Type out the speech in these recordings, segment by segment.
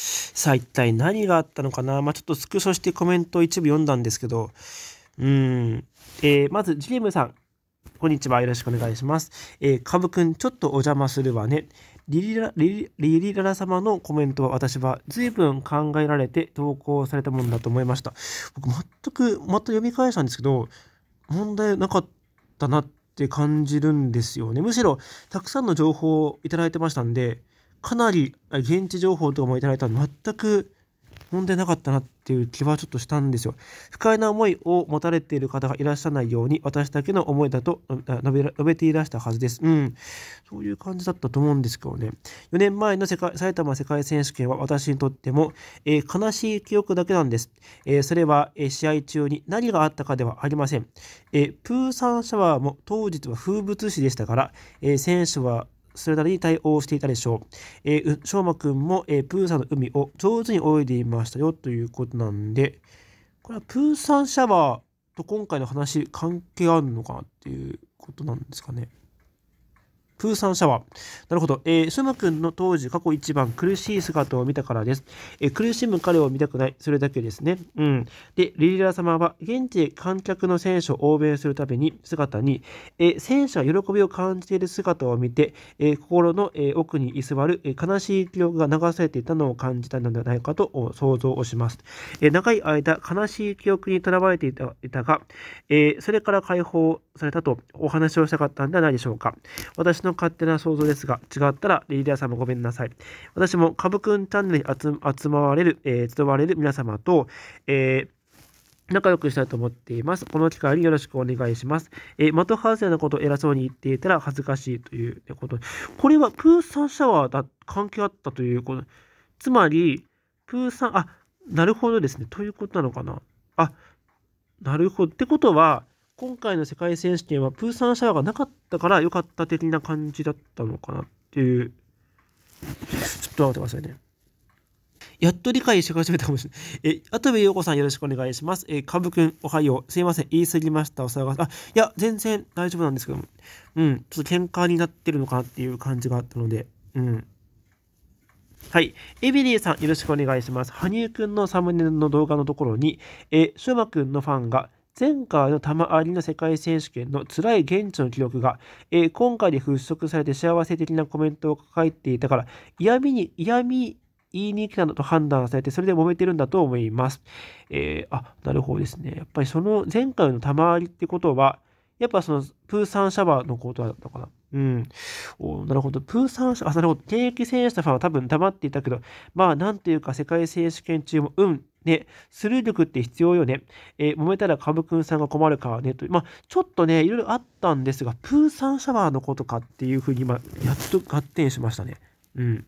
さあ一体何があったのかなまあ、ちょっとスクショしてコメントを一部読んだんですけど、うん、えー、まずジリムさん、こんにちは。よろしくお願いします。えー、かぶくん、ちょっとお邪魔するわね。リリラリリララ様のコメントは私は随分考えられて投稿されたものだと思いました。僕、全く、また読み返したんですけど、問題なかったなって感じるんですよね。むしろ、たくさんの情報をいただいてましたんで、かなり現地情報とかもいただいたら全く問題なかったなっていう気はちょっとしたんですよ。不快な思いを持たれている方がいらっしゃらないように私だけの思いだと述べていらしたはずです。うん。そういう感じだったと思うんですけどね。4年前の世界埼玉世界選手権は私にとっても、えー、悲しい記憶だけなんです。えー、それは、えー、試合中に何があったかではありません。えプーサンシャワーも当日は風物詩でしたから、え選手はそれなりに対応していたでしょう。えー、しょうまくんも、えー、プーさんの海を上手に泳いでいましたよということなんで、これはプーさんシャワーと今回の話関係あるのかなっていうことなんですかね。プーさんシャワー。なるほど。えー、シュ君の当時、過去一番苦しい姿を見たからです。えー、苦しむ彼を見たくない。それだけですね。うん。で、リリラ様は、現地観客の選手を応援するために、姿に、えー、選手は喜びを感じている姿を見て、えー、心の、えー、奥に居座る、えー、悲しい記憶が流されていたのを感じたのではないかと想像をします。えー、長い間、悲しい記憶にとらわれていたいたが、えー、それから解放されたとお話をしたかったんではないでしょうか。私のの勝手な想像ですが、違ったらリーダーさんもごめんなさい。私もブくんチャンネルに集まれる、えー、集まれる皆様と、えー仲良くしたいと思っています。この機会によろしくお願いします。えー、ウスれのことを偉そうに言っていたら恥ずかしいということ。これはプーさんシャワーだ、関係あったということ。つまり、プーさん、あ、なるほどですね。ということなのかな。あ、なるほど。ってことは、今回の世界選手権はプーさんシャワーがなかったから良かった的な感じだったのかなっていう。ちょっと待ってくださいね。やっと理解してくめさかもしれない。え、跡部陽子さんよろしくお願いします。え、かぶくん、おはよう。すいません。言い過ぎました。お騒がせ。あ、いや、全然大丈夫なんですけども。うん。ちょっと喧嘩になってるのかなっていう感じがあったので。うん。はい。エビリーさん、よろしくお願いします。羽生くんのサムネの動画のところに、え、シュうくんのファンが、前回の玉ありの世界選手権の辛い現地の記録が、えー、今回で払拭されて幸せ的なコメントを書いていたから、嫌味に、嫌味、言いに来たのと判断されて、それで揉めてるんだと思います。えー、あ、なるほどですね。やっぱりその前回の玉ありってことは、やっぱその、プーサンシャバのことだったかな。うん。おなるほど。プーサンシャバ、あ、なるほど。定期選手のファンは多分黙っていたけど、まあ、なんというか世界選手権中も、うん、ね、スルー力って必要よね。えー、揉めたらカブくんさんが困るからね、という。まあ、ちょっとね、いろいろあったんですが、プーサンシャワーのことかっていうふうにあ、やっと合点しましたね。うん。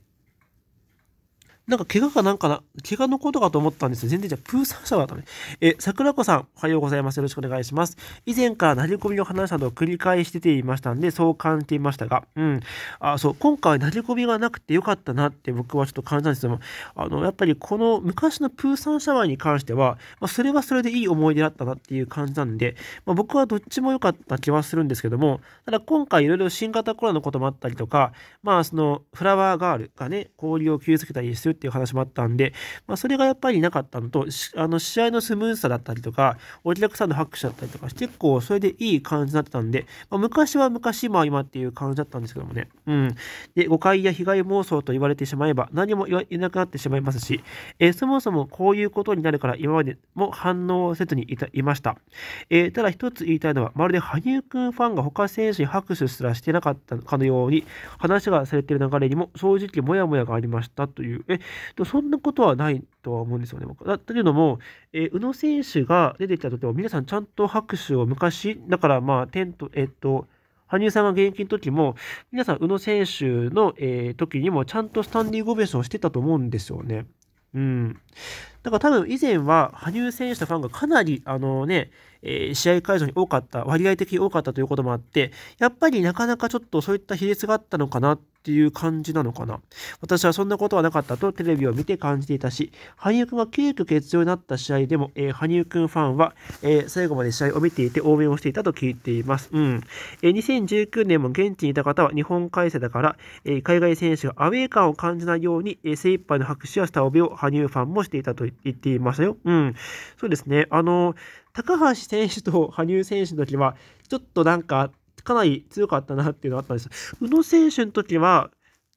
なんか怪我かなんかな、怪我のことかと思ったんですよ。全然じゃプーサーシャだったね。え、桜子さん、おはようございます。よろしくお願いします。以前からなり込みの話などを繰り返してていましたんで、そう感じていましたが、うん。あ、そう、今回なり込みがなくてよかったなって僕はちょっと感じたんですけども、あの、やっぱりこの昔のプーサンシャワーに関しては、まあ、それはそれでいい思い出だったなっていう感じなんで、まあ、僕はどっちも良かった気はするんですけども、ただ今回いろいろ新型コロナのこともあったりとか、まあそのフラワーガールがね、氷を傷つけたりするっていう話もあったんで、まあ、それがやっぱりなかったのと、あの試合のスムーズさだったりとか、お客さんの拍手だったりとか、結構それでいい感じになってたんで、まあ、昔は昔、今は今っていう感じだったんですけどもね。うん。で、誤解や被害妄想と言われてしまえば、何も言えなくなってしまいますし、えー、そもそもこういうことになるから、今までも反応せずにいたいました。えー、ただ一つ言いたいのは、まるで羽生くんファンが他選手に拍手すらしてなかったかのように、話がされている流れにも、正直もやもやがありましたという、え、でそんなことはないとは思うんですよね。だというのも、えー、宇野選手が出てきたときも皆さんちゃんと拍手を昔、だからまあ、テント、えっと、羽生さんが現役の時も、皆さん宇野選手の、えー、時にもちゃんとスタンディングオベーションをしてたと思うんですよね。うん。だから多分以前は羽生選手のファンがかなり、あのね、えー、試合会場に多かった、割合的に多かったということもあって、やっぱりなかなかちょっとそういった比率があったのかなっっていう感じなのかな。私はそんなことはなかったとテレビを見て感じていたし、羽生くんが急遽欠場になった試合でも、えー、羽生くんファンは、えー、最後まで試合を見ていて応援をしていたと聞いています。うん。えー、2019年も現地にいた方は日本開催だから、えー、海外選手がアウェー感を感じないように、えー、精一杯の拍手や下帯を羽生ファンもしていたと言っていましたよ。うん。そうですね。あの、高橋選手と羽生選手の時は、ちょっとなんかかなり強かったなっていうのがあったんです。宇野選手の時は、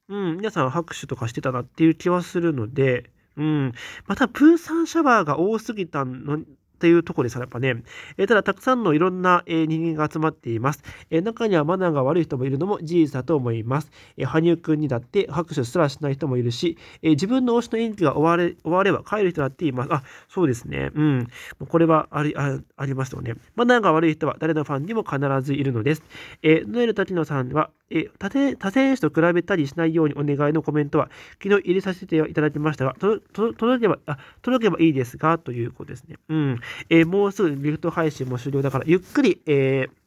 うん、皆さん拍手とかしてたなっていう気はするので、うん、またプーさんシャワーが多すぎたのていうとこですから、やっぱね。えただ、たくさんのいろんな、え人間が集まっています、え中にはマナーが悪い人もいるのも事実だと思います。え羽生くんにだって拍手すらしない人もいるし、え自分の推しの演技が終われ終われば帰る人だっています。あ、そうですね。うん。これはありあありますよね。マナーが悪い人は誰のファンにも必ずいるのです。えノエル滝野さんは、え他選他選手と比べたりしないようにお願いのコメントは、昨日入れさせていただきましたが、届けばあ届けばいいですかということですね。うん。えー、もうすぐリフト配信も終了だから、ゆっくり、えー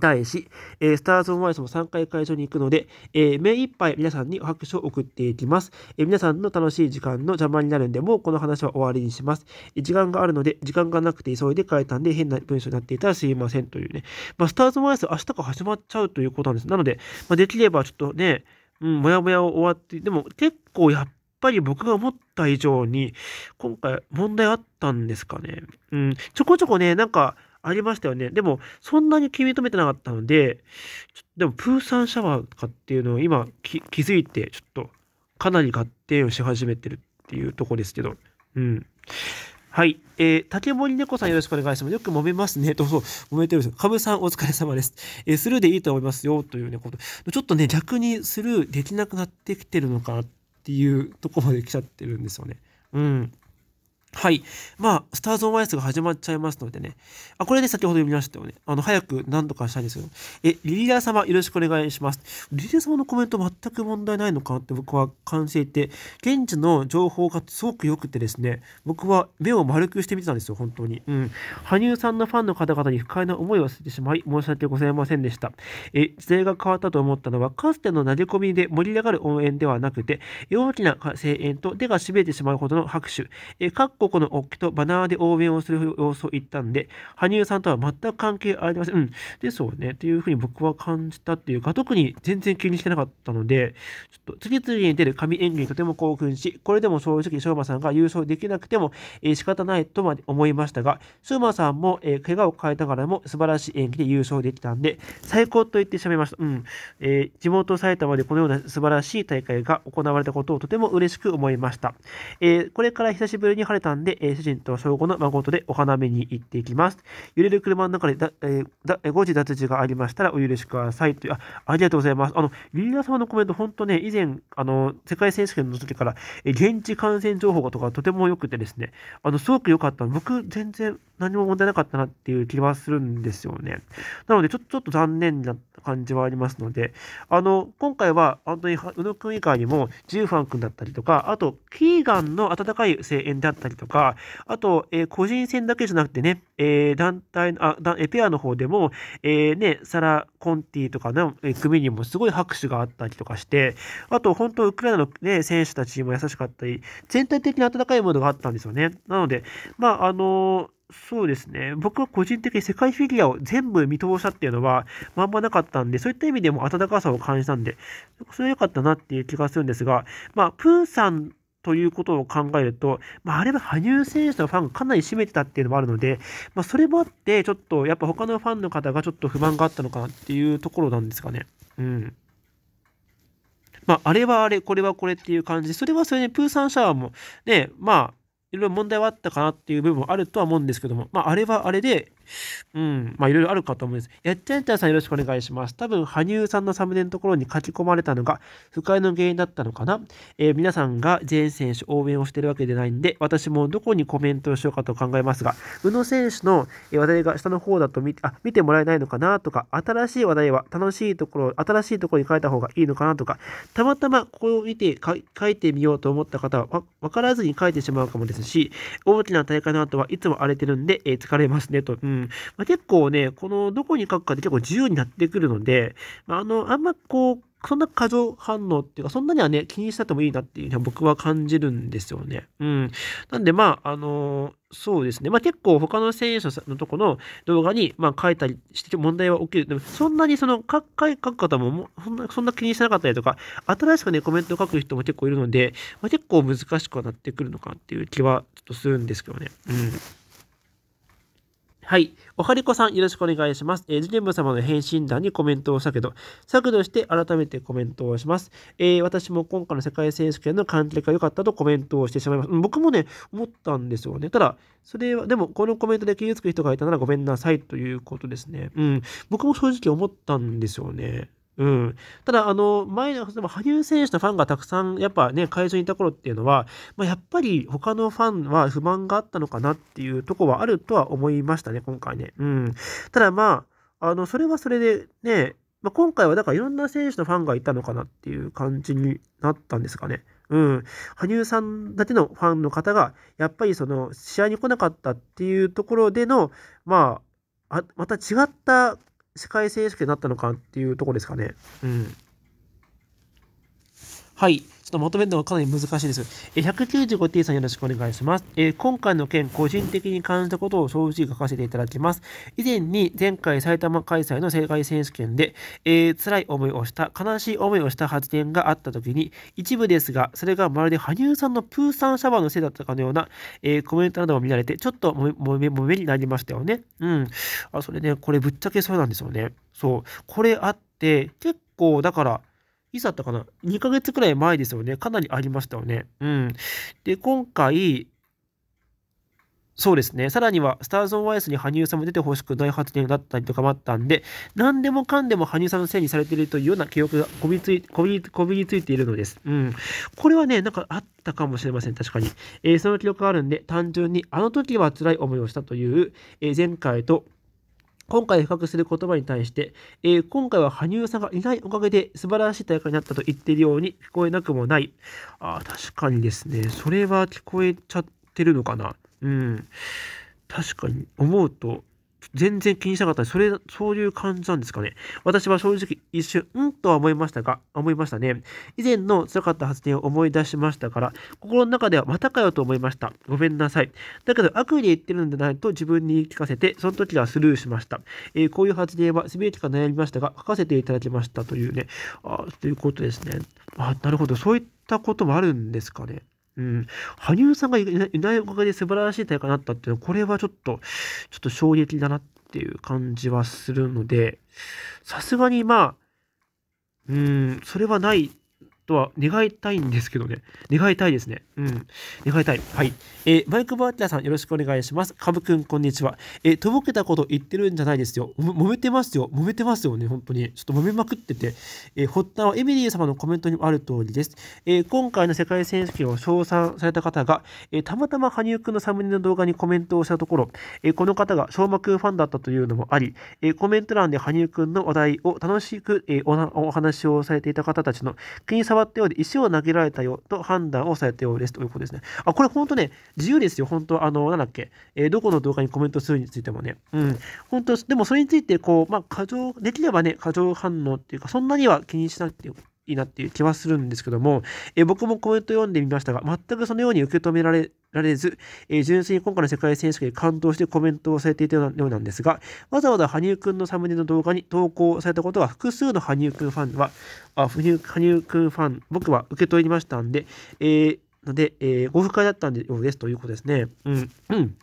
対し、えー、スターズ・オン・ワイスも3回会場に行くので、えー、目いっぱい皆さんに拍手を送っていきます、えー、皆さんの楽しい時間の邪魔になるんで、もうこの話は終わりにします。え時間があるので、時間がなくて急いで書いたんで、変な文章になっていたらすいませんというね。まあ、スターズ・オン・ワイス明日から始まっちゃうということなんです。なので、まあ、できればちょっとね、うん、もやもやを終わって、でも結構やっぱり僕が思った以上に、今回問題あったんですかね。うん、ちょこちょこね、なんか、ありましたよね。でも、そんなに気に留めてなかったので、でも、プーさんシャワーとかっていうのを今気づいて、ちょっと、かなり合点をし始めてるっていうとこですけど、うん。はい。えー、竹森猫さんよろしくお願いします。よく揉めますね。と、そう、揉めてるんですかぶさんお疲れ様です。えー、スルーでいいと思いますよ。というね、こと。ちょっとね、逆にスルーできなくなってきてるのかなっていうとこまで来ちゃってるんですよね。うん。はい。まあ、スターズ・オン・アイスが始まっちゃいますのでね。あ、これね、先ほど読みましたよね。あの、早く何とかしたいんですけど。え、リリア様、よろしくお願いします。リリア様のコメント全く問題ないのかって僕は感じていて、現地の情報がすごく良くてですね、僕は目を丸くしてみてたんですよ、本当に。うん。羽生さんのファンの方々に不快な思いをさせてしまい、申し訳ございませんでした。え、時代が変わったと思ったのは、かつての投げ込みで盛り上がる応援ではなくて、大きな声援と手がしびれてしまうほどの拍手。え、各国個々の国旗とバナーで応援をする様子を言ったんで、羽生さんとは全く関係ありません。うん、でしょうね。というふうに僕は感じたっていうか、特に全然気にしてなかったので、ちょっと次々に出る神演技にとても興奮し、これでも正直、翔馬さんが優勝できなくても、えー、仕方ないとまで思いましたが、翔馬さんも、えー、怪我を変えながらも素晴らしい演技で優勝できたんで、最高と言ってしまいました。うん。えー、地元埼玉でこのような素晴らしい大会が行われたことをとても嬉しく思いました。えー、これから久しぶりに晴れた間で、えー、主人と正午の孫でお花見に行っていきます。揺れる車の中でだ、えー、だ誤字脱字がありましたらお許しくださいという、あありがとうございます。あの、リーダー様のコメント、本当ね、以前、あの、世界選手権の時から、え現地感染情報がとかとても良くてですね、あの、すごく良かった。僕、全然何も問題なかったなっていう気はするんですよね。なので、ちょちょっと残念な感じはありますので、あの、今回は、本当に、宇野くん以外にも、ジューファン君だったりとか、あと、キーガンの温かい声援であったりとか、とか、あと、えー、個人戦だけじゃなくてね、えー、団体あだえペアの方でも、えーね、サラ・コンティとかの、え組にもすごい拍手があったりとかして、あと本当、ウクライナの、ね、選手たちも優しかったり、全体的に温かいものがあったんですよね。なので、まあ、あのそうですね。僕は個人的に世界フィギュアを全部見通したっていうのは、まあんまなかったんで、そういった意味でも温かさを感じたんで、それ良かったなっていう気がするんですが、まあ、プーさんということを考えると、まあ、あれは羽生選手のファンかなり占めてたっていうのもあるので、まあ、それもあって、ちょっとやっぱ他のファンの方がちょっと不満があったのかなっていうところなんですかね。うん。まあ、あれはあれ、これはこれっていう感じで、それはそれで、プーさんシャワーもね、まあ、いろいろ問題はあったかなっていう部分もあるとは思うんですけども、まあ、あれはあれで、うん、まあいろいろあるかと思います。やっちゃんちゃんさんよろしくお願いします。多分、羽生さんのサムネのところに書き込まれたのが、不快の原因だったのかな。えー、皆さんが全選手応援をしてるわけでないんで、私もどこにコメントをしようかと考えますが、宇野選手の話題が下の方だと見あ見てもらえないのかなとか、新しい話題は楽しいところ、新しいところに書いた方がいいのかなとか、たまたまここを見て書いてみようと思った方は分からずに書いてしまうかもですし、大きな大会の後はいつも荒れてるんで、えー、疲れますねと。うん。まあ、結構ね、このどこに書くかって結構自由になってくるので、まあ、あの、あんまこう、そんな過剰反応っていうか、そんなにはね、気にしたくてもいいなっていうのは僕は感じるんですよね。うん。なんで、まあ、あのー、そうですね。まあ、結構他の選手のとこの動画に、まあ、書いたりして問題は起きる。でも、そんなにその、書く方ももそんな、そんな気にしなかったりとか、新しくね、コメントを書く人も結構いるので、まあ、結構難しくはなってくるのかっていう気はちょっとするんですけどね。うん。はい。おはりこさん、よろしくお願いします。えー、ジュネム様の返信欄にコメントをしたけど、削除して改めてコメントをします。えー、私も今回の世界選手権の関係が良かったとコメントをしてしまいます。僕もね、思ったんですよね。ただ、それは、でも、このコメントで傷つく人がいたならごめんなさいということですね。うん。僕も正直思ったんですよね。うん、ただ、あの、前、例えば羽生選手のファンがたくさん、やっぱね、会場にいた頃っていうのは、まあ、やっぱり他のファンは不満があったのかなっていうとこはあるとは思いましたね、今回ね。うん。ただ、まあ、あの、それはそれでね、まあ、今回はだからいろんな選手のファンがいたのかなっていう感じになったんですかね。うん、羽生さんだけのファンの方が、やっぱりその試合に来なかったっていうところでの、まあ、あまた違った世界選手権になったのかっていうとこですかね。うん。はい。ちょっとまとめるのがかなり難しいです。え 195T さんよろしくお願いします。えー、今回の件、個人的に感じたことを正直書かせていただきます。以前に前回埼玉開催の世界選手権で、えー、辛い思いをした、悲しい思いをした発言があった時に、一部ですが、それがまるで羽生さんのプーさんシャワーのせいだったかのような、えー、コメントなどを見られて、ちょっともめ、もめになりましたよね。うん。あ、それね、これぶっちゃけそうなんですよね。そう。これあって、結構、だから、いつだったかな ?2 ヶ月くらい前ですよね。かなりありましたよね。うん。で、今回、そうですね。さらには、スターズ・オン・ワイスに羽生さんも出てほしくない発言だったりとかもあったんで、何でもかんでも羽生さんのせいにされているというような記憶がこびりついこびこびりついているのです。うん。これはね、なんかあったかもしれません。確かに。えー、その記録があるんで、単純に、あの時は辛い思いをしたという、えー、前回と、今回比較する言葉に対して、えー、今回は羽生さんがいないおかげで素晴らしい大会になったと言っているように聞こえなくもない。あ確かにですね、それは聞こえちゃってるのかな。うん。確かに思うと、全然気にしなかったそれ、そういう感じなんですかね。私は正直一瞬、うんとは思いましたが、思いましたね。以前の辛かった発言を思い出しましたから、心の中ではまたかよと思いました。ごめんなさい。だけど悪意で言ってるんじゃないと自分に言い聞かせて、その時はスルーしました。えー、こういう発言はすべきか悩みましたが、書かせていただきましたというね、あということですね。あ、なるほど。そういったこともあるんですかね。うん、羽生さんがいないおかげで素晴らしい大会になったっていうのは、これはちょっと、ちょっと衝撃だなっていう感じはするので、さすがにまあ、うん、それはないとは願いたいんですけどね。願いたいですね。うん。願いたい。はい。えー、マイク・バーティラさん、よろしくお願いします。カブくん、こんにちは。えー、とぼけたこと言ってるんじゃないですよ。揉めてますよ。揉めてますよね、本当に。ちょっと揉めまくってて。えー、発端はエミリー様のコメントにもある通りです。えー、今回の世界選手権を称賛された方が、えー、たまたま羽生くんのサムネの動画にコメントをしたところ、えー、この方が翔馬くんファンだったというのもあり、えー、コメント欄で羽生くんの話題を楽しく、えー、おお話をされていた方たちの、国様触ったようで石を投げられたよと判断をされたようですということですね。あ、これ本当ね、自由ですよ。本当あの、なんだっけ、えー、どこの動画にコメントするについてもね。うん。本当でもそれについて、こう、まあ、過剰、できればね、過剰反応っていうか、そんなには気にしなくていいなっていう気はするんですけども、えー、僕もコメント読んでみましたが、全くそのように受け止められられず、えー、純粋に今回の世界選手権に感動してコメントをされていたようなんですが、わざわざ羽生くんのサムネの動画に投稿されたことは複数の羽生くんファンは、あ羽生くんファン、僕は受け取りましたんで、えー、ので、えー、ご不快だったんでようですということですね。うん。うん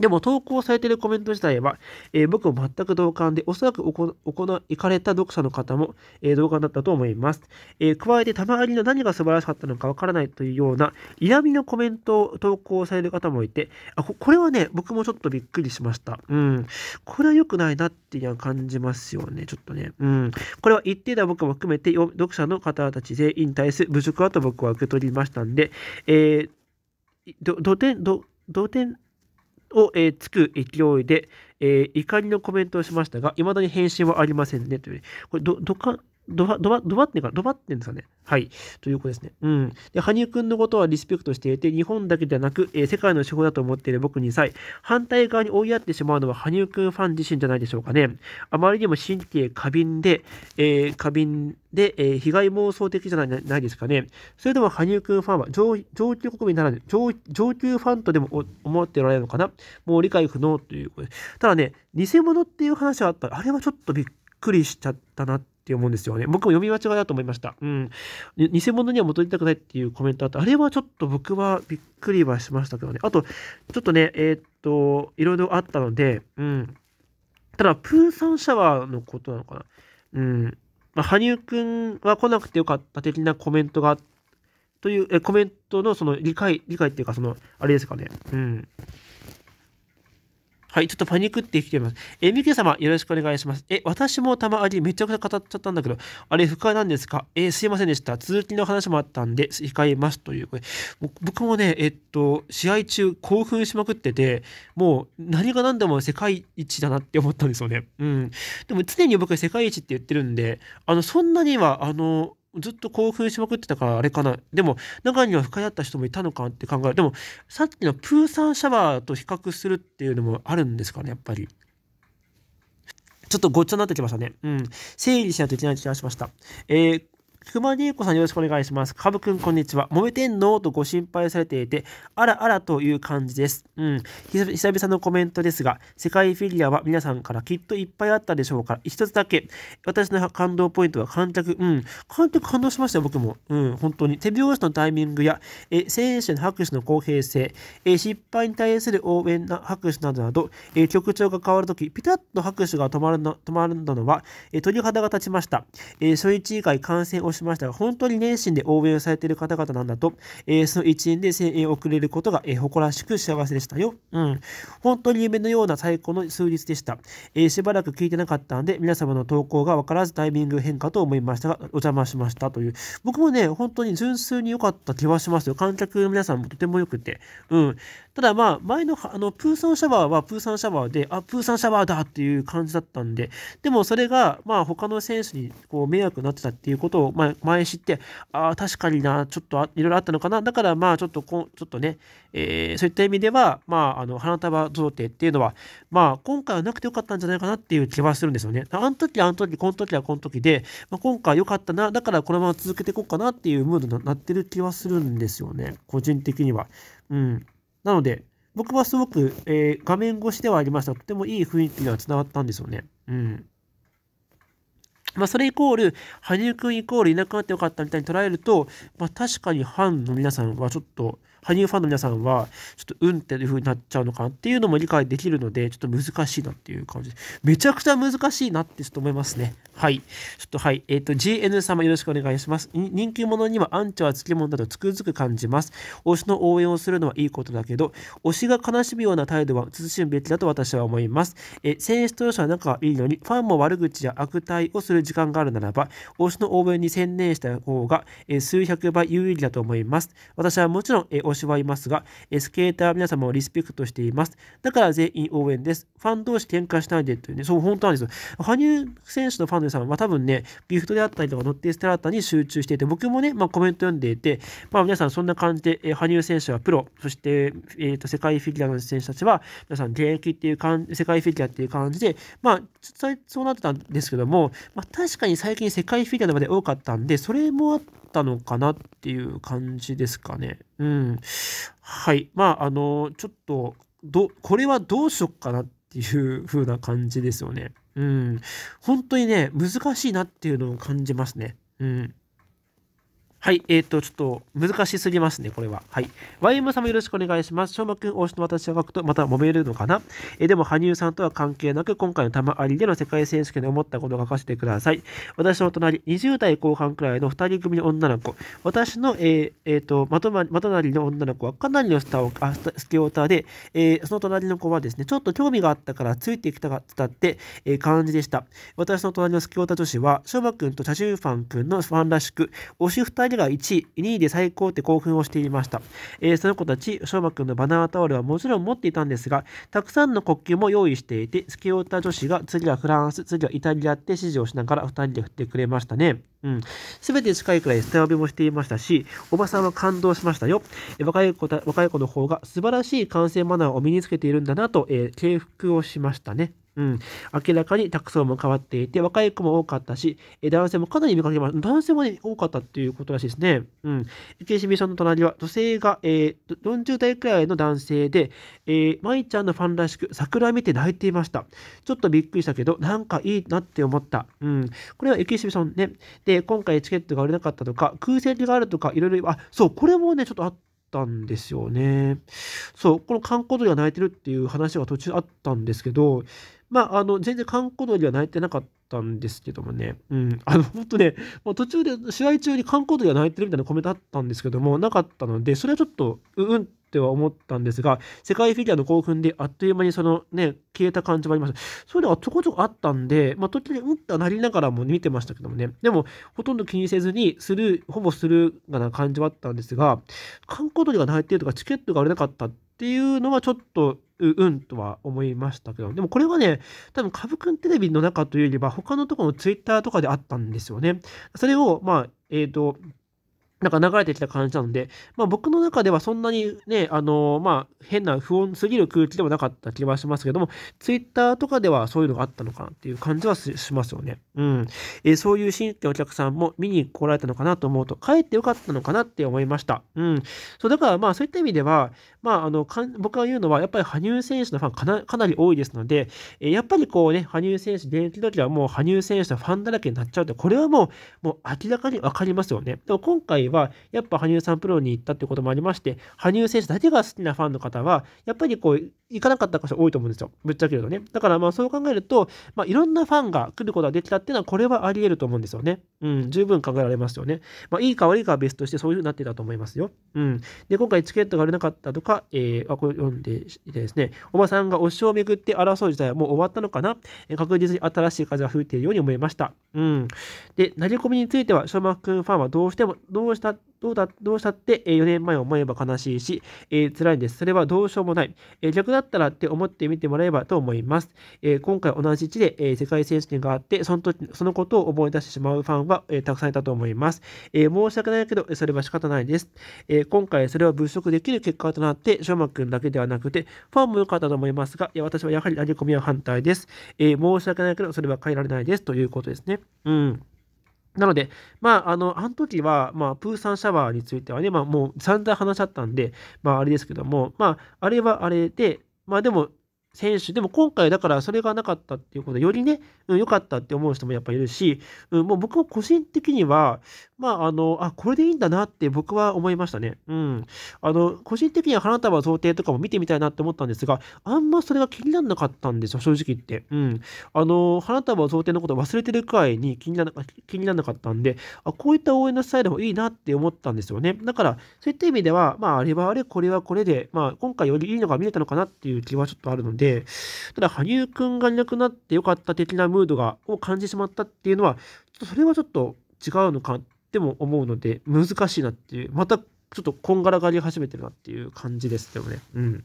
でも投稿されているコメント自体は、えー、僕も全く同感で、おそらく行行かれた読者の方も、えー、同感だったと思います。えー、加えて、たまりの何が素晴らしかったのかわからないというような嫌味のコメントを投稿される方もいて、あこれはね、僕もちょっとびっくりしました。うん。これは良くないなっていうのは感じますよね、ちょっとね。うん。これは一定では僕も含めて、読者の方たち全員に対する侮辱だと僕は受け取りましたんで、えー、ど、どど、どてん、を、えー、つく勢いで、えー、怒りのコメントをしましたが、いまだに返信はありませんね。という、これど、どか、ドバ、ドバ、ドバってんか、ドバってんですかね。はい。ということですね。うん。で、羽生くんのことはリスペクトしていて、日本だけではなく、えー、世界の手法だと思っている僕に際、反対側に追いやってしまうのは羽生くんファン自身じゃないでしょうかね。あまりにも神経過敏で、えー、過敏で、えー、被害妄想的じゃないないですかね。それでも羽生くんファンは上上級国民ならぬ上上級ファンとでも思っておられるのかな。もう理解不能ということです。ただね、偽物っていう話はあった。あれはちょっとびっくりしちゃったなって。って思うんですよね。僕も読み間違いだと思いました。うん。偽物には戻りたくないっていうコメントあった。あれはちょっと僕はびっくりはしましたけどね。あと、ちょっとね、えー、っと、いろいろあったので、うん。ただ、プーさんシャワーのことなのかな。うん。まあ、羽生くんは来なくてよかった的なコメントが、という、えコメントのその理解、理解っていうか、その、あれですかね。うん。はい、ちょっとパニックってきてます。え、ミ k 様、よろしくお願いします。え、私もたまにめちゃくちゃ語っちゃったんだけど、あれ、不快なんですかえー、すいませんでした。続きの話もあったんで、控えますという。これ僕もね、えっと、試合中、興奮しまくってて、もう、何が何でも世界一だなって思ったんですよね。うん。でも、常に僕、世界一って言ってるんで、あの、そんなには、あの、ずっと興奮しまくってたからあれかな。でも、中には深いあった人もいたのかって考える。でも、さっきのプーさんシャワーと比較するっていうのもあるんですかね、やっぱり。ちょっとごっちゃになってきましたね。うん。整理しないといけない気がしました。えー熊間え恵子さんよろしくお願いします。かぶくんこんにちは。揉めてんのとご心配されていて、あらあらという感じです。うん。久々のコメントですが、世界フィギュアは皆さんからきっといっぱいあったでしょうから、一つだけ、私の感動ポイントは観客、うん。観客感動しましたよ、僕も。うん、本当に。手拍子のタイミングや、え、選手の拍手の公平性、え、失敗に対する応援な拍手などなど、え、曲調が変わるとき、ピタッと拍手が止まるの、止まるのは、え、鳥肌が立ちました。え、初日以外感染をししましたが、本当に熱心で応援をされている方々なんだと、えー、その1円で1000円をくれることが、えー、誇らしく幸せでしたよ。うん。本当に夢のような最高の数日でした。えー、しばらく聞いてなかったんで、皆様の投稿がわからずタイミング変化と思いましたが、お邪魔しましたという。僕もね、本当に純粋に良かった気はしますよ。観客の皆さんもとても良くて。うん。ただまあ、前のあのプーさんシャワーはプーさんシャワーで、あ、プーさんシャワーだっていう感じだったんで、でもそれが、まあ、他の選手にこう迷惑になってたっていうことを、前知って、ああ、確かにな、ちょっといろいろあったのかな。だから、まあ、ちょっとこ、ちょっとね、えー、そういった意味では、まあ、あの、花束贈呈っていうのは、まあ、今回はなくてよかったんじゃないかなっていう気はするんですよね。あの時、あの時、この時はこの時で、まあ、今回良かったな、だからこのまま続けていこうかなっていうムードになってる気はするんですよね。個人的には。うん。なので、僕はすごく、えー、画面越しではありましたとてもいい雰囲気が伝わったんですよね。うん。まあ、それイコール、羽生くんイコールいなくなってよかったみたいに捉えると、まあ、確かにファンの皆さんはちょっと、羽生ファンの皆さんは、ちょっとうんっていう風になっちゃうのかなっていうのも理解できるので、ちょっと難しいなっていう感じです。めちゃくちゃ難しいなってちょっと思いますね。はい。ちょっとはい。えっ、ー、と、GN 様よろしくお願いします。人気者にはアンチはつきもだとつくづく感じます。推しの応援をするのはいいことだけど、推しが悲しむような態度は慎むべきだと私は思います。え選手投手は仲がいいのに、ファンも悪口や悪態をするる時間があるならば、推しの応援に専念した方が、え数百倍有意義だと思います。私はもちろん、え推しはいますが、えスケーター皆様をリスペクトしています。だから全員応援です。ファン同士喧嘩しないでというね、そう、本当なんですよ。羽生選手のファンの皆さんは多分ね、ギフトであったりとか、乗ってステラータに集中していて、僕もね、まあ、コメント読んでいて、まあ、皆さんそんな感じで、え羽生選手はプロ、そして、えーと、世界フィギュアの選手たちは、皆さん現役っていう感世界フィギュアっていう感じで、まあ、そうなってたんですけども、ま確かに最近世界フィギュアの場で多かったんで、それもあったのかなっていう感じですかね。うん。はい。まあ、あの、ちょっと、ど、これはどうしよっかなっていう風な感じですよね。うん。本当にね、難しいなっていうのを感じますね。うん。はい、えっ、ー、と、ちょっと難しすぎますね、これは。はい。YM さんもよろしくお願いします。翔馬くん、推しの私は書くとまた揉めるのかなえでも、羽生さんとは関係なく、今回の玉ありでの世界選手権で思ったことを書かせてください。私の隣、20代後半くらいの2人組の女の子。私の、えー、えー、と、まとま、まとなりの女の子はかなりのスタを、あ、スケオタで、えその隣の子はですね、ちょっと興味があったからついてきたが、たって、え感じでした。私の隣のスケオタ女子は、翔馬くんとチャジューファンくんのファンらしく、推し2人人が1位、2位で最高って興奮をしていました。えー、その子たち、翔馬くんのバナータオルはもちろん持っていたんですが、たくさんの国旗も用意していて、付き合った女子が次はフランス、次はイタリアって指示をしながら2人で振ってくれましたね。うん。すべて近いくらいスタ読みもしていましたし、おばさんは感動しましたよ。え若い子た若い子の方が素晴らしい感染マナーを身につけているんだなと、えー、敬服をしましたね。うん、明らかにたくさんも変わっていて、若い子も多かったし、男性もかなり見かけます。男性も、ね、多かったっていうことらしいですね。うん。池清さんの隣は、女性が、えー、40代くらいの男性で、えー、舞ちゃんのファンらしく、桜見て泣いていました。ちょっとびっくりしたけど、なんかいいなって思った。うん。これは池清さんね。で、今回チケットが売れなかったとか、空席があるとか、いろいろ、あ、そう、これもね、ちょっとあったんですよね。そう、この観光鳥が泣いてるっていう話が途中あったんですけど、まあ、あの、全然観光鳥は泣いてなかったんですけどもね、うん、あの、ほんとね、もう途中で、試合中に観光鳥は泣いてるみたいなコメントあったんですけども、なかったので、それはちょっと、うんっては思ったんですが、世界フィギュアの興奮であっという間にそのね、消えた感じもありました。そういうのはちょこちょこあったんで、まあ、時でうんっはなりながらも見てましたけどもね、でも、ほとんど気にせずに、スルー、ほぼスルーな感じはあったんですが、観光鳥が泣いてるとか、チケットが売れなかったっていうのはちょっと、うんとは思いましたけど、でもこれはね、多分株くんテレビの中というよりは、他のところのツイッターとかであったんですよね。それを、まあ、えっ、ー、と、なんか流れてきた感じなので、まあ僕の中ではそんなにね、あのー、まあ変な不穏すぎる空気でもなかった気はしますけども、ツイッターとかではそういうのがあったのかなっていう感じはしますよね。うん。えー、そういう新規のお客さんも見に来られたのかなと思うと、かえってよかったのかなって思いました。うん。そう、だからまあそういった意味では、まあ、あの僕が言うのは、やっぱり羽生選手のファンかなかなり多いですので、えやっぱりこうね、羽生選手、現役の時はもう羽生選手のファンだらけになっちゃうって、これはもうもう明らかに分かりますよね。でも今回は、やっぱ羽生さんプロに行ったってこともありまして、羽生選手だけが好きなファンの方は、やっぱりこう、行かなかった方多いと思うんですよ。ぶっちゃけるとね。だからまあそう考えると、まあ、いろんなファンが来ることができたっていうのは、これはあり得ると思うんですよね。うん、十分考えられますよね。まあいいか悪いかは別としてそういうふうになってたと思いますよ。うん。で、今回チケットが売れなかったとか、か、えー、あこれ読んでいてですね、おばさんが推しをめぐって争う時代はもう終わったのかな、えー、確実に新しい風が吹いているように思いました。うん。で、投げ込みについては、しょくんファンはどうしても、どうした、どうだ、どうしたって4年前思えば悲しいし、えー、辛いんです。それはどうしようもない。えー、逆だったらって思ってみてもらえばと思います。えー、今回同じ地で、え世界選手権があって、その時、そのことを思い出してしまうファンは、えたくさんいたと思います。え申し訳ないけど、それは仕方ないです。え今回それを物色できる結果となって、翔馬くんだけではなくて、ファンも良かったと思いますが、いや私はやはり投げ込みは反対です。え申し訳ないけど、それは変えられないです。ということですね。うん。なので、まあ、あの、あの時は、まあ、プーさんシャワーについてはね、まあ、もう散々話しちゃったんで、まあ、あれですけども、まあ、あれはあれで、まあ、でも、選手、でも今回だからそれがなかったっていうことで、よりね、うん、かったって思う人もやっぱいるし、うん、もう僕は個人的には、まあ、あの、あ、これでいいんだなって僕は思いましたね。うん。あの、個人的には花束贈呈とかも見てみたいなって思ったんですが、あんまそれが気にならなかったんですよ、正直言って。うん。あの、花束贈呈のこと忘れてるくらいに気にならな気にならなかったんで、あ、こういった応援のスタイルもいいなって思ったんですよね。だから、そういった意味では、まあ、あれはあれ、これはこれで、まあ、今回よりいいのが見れたのかなっていう気はちょっとあるので、ただ、羽生くんがいなくなってよかった的なムードが、を感じてしまったっていうのは、それはちょっと違うのかても思うので難しいなっていうまたちょっとこんがらがり始めてるなっていう感じですでもねうん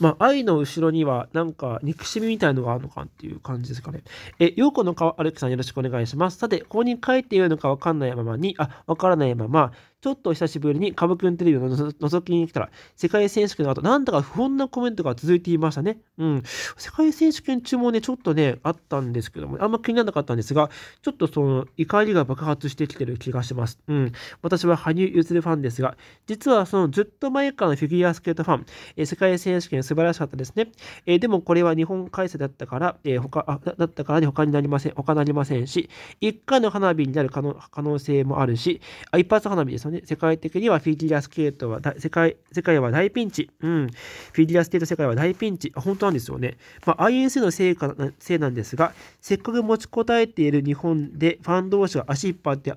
まあ愛の後ろにはなんか憎しみみたいのがあるのかっていう感じですかねえう子の顔歩きさんよろしくお願いしますさてここに書いてよいのかわかんないままにあわからないままちょっと久しぶりに株くんテレビを覗きに来たら、世界選手権の後、なんだか不穏なコメントが続いていましたね。うん。世界選手権中もね、ちょっとね、あったんですけども、あんま気にならなかったんですが、ちょっとその怒りが爆発してきてる気がします。うん。私は羽生結弦ファンですが、実はそのずっと前からのフィギュアスケートファン、え世界選手権素晴らしかったですね。えでもこれは日本開催だったから、え他あだったからに他になりません、他なりませんし、一回の花火になる可能性もあるし、あ一発花火ですよね。世界的にはフィギュアスケートは世界、世界は大ピンチ。うん。フィギュアスケート世界は大ピンチ。本当なんですよね。まあ、i s c のせいかせいなんですが、せっかく持ちこたえている日本でファン同士が足引っ張って、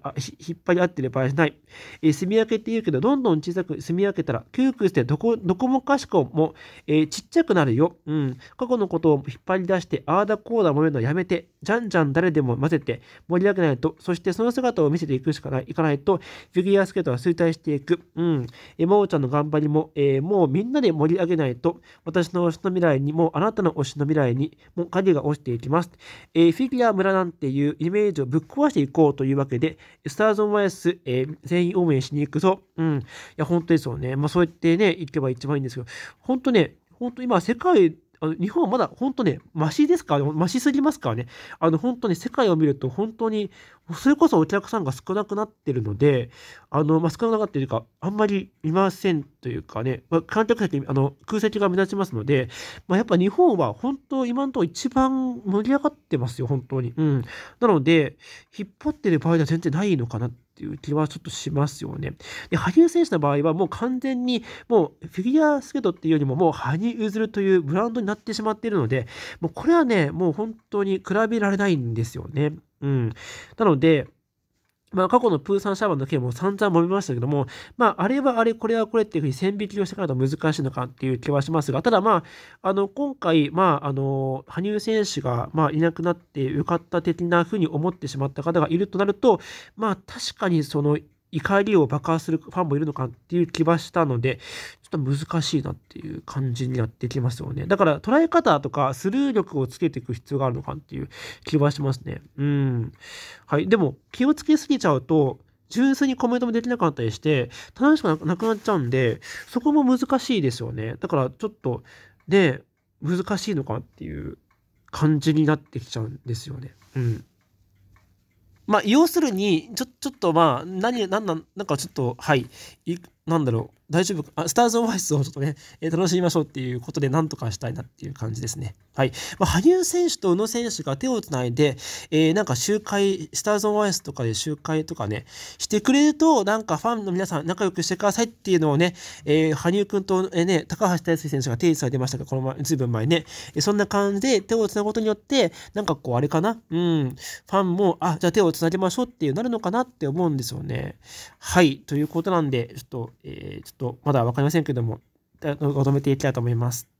引っ張り合ってる場合じゃない。えー、み分けって言うけど、どんどん小さく住み分けたら、窮屈でどこ、どこもかしこも、えー、ちっちゃくなるよ。うん。過去のことを引っ張り出して、ああだこうだもめるのやめて、じゃんじゃん誰でも混ぜて盛り上げないと、そしてその姿を見せていくしかない、いかないと、フィギュアスケートは衰退していく。うん。えまおちゃんの頑張りも、えー、もうみんなで盛り上げないと、私の推しの未来にも、あなたの推しの未来にも影が落ちていきます。えー、フィギュア村なんていうイメージをぶっ壊していこうというわけで、スターズオンワイス、えー、全員応援しに行くぞ。うん。いや、本当ですよね。まあ、そうやってね、行けば一番いいんですけど、本当ね、本当今、世界、あの日本はまだ本当ね、ましですから、ましすぎますからね、あの本当に世界を見ると、本当にそれこそお客さんが少なくなってるので、あの、まあ、少なくなっているか、あんまりいませんというかね、まあ、観客席、あの、空席が目立ちますので、まあ、やっぱ日本は本当今のところ一番盛り上がってますよ、本当に。うん。なので、引っ張ってる場合では全然ないのかなっていう気はちょっとしますよね。で、羽生選手の場合はもう完全に、もうフィギュアスケートっていうよりももう羽生結弦というブランドになってしまっているので、もうこれはね、もう本当に比べられないんですよね。うん。なので、まあ、過去のプーさんシャーバンの件も散々揉めましたけども、まあ、あれはあれ、これはこれっていうふうに線引きをしてからと難しいのかっていう気はしますが、ただまあ、あの、今回、まあ、あの、羽生選手が、まあ、いなくなってよかった的なふうに思ってしまった方がいるとなると、まあ、確かにその、怒りを爆発するファンもいるのかっていう気はしたので、ちょっと難しいなっていう感じになってきますよね。だから捉え方とかスルー力をつけていく必要があるのかっていう気はしますね。うん。はい。でも気をつけすぎちゃうと、純粋にコメントもできなかったりして、楽しくなくなっちゃうんで、そこも難しいですよね。だからちょっと、ね、難しいのかっていう感じになってきちゃうんですよね。うん。まあ、要するに、ちょ、ちょっとまあ、何、なんなん、なんかちょっと、はい、いなんだろう、大丈夫あスターズ・オン・アイスをちょっとね、えー、楽しみましょうっていうことで、なんとかしたいなっていう感じですね。はい。まあ、羽生選手と宇野選手が手をつないで、えー、なんか集会、スターズ・オン・アイスとかで集会とかね、してくれると、なんかファンの皆さん仲良くしてくださいっていうのをね、えー、羽生君と、えー、ね、高橋大輔選手が提示されてましたけど、この前、ずいぶん前ね、えそんな感じで手をつなぐことによって、なんかこう、あれかな、うん、ファンも、あ、じゃあ手をつなげましょうっていうなるのかなって思うんですよね。はい。ということなんで、ちょっと、えー、ちょっととまだ分かりませんけども、まとめていきたいと思います。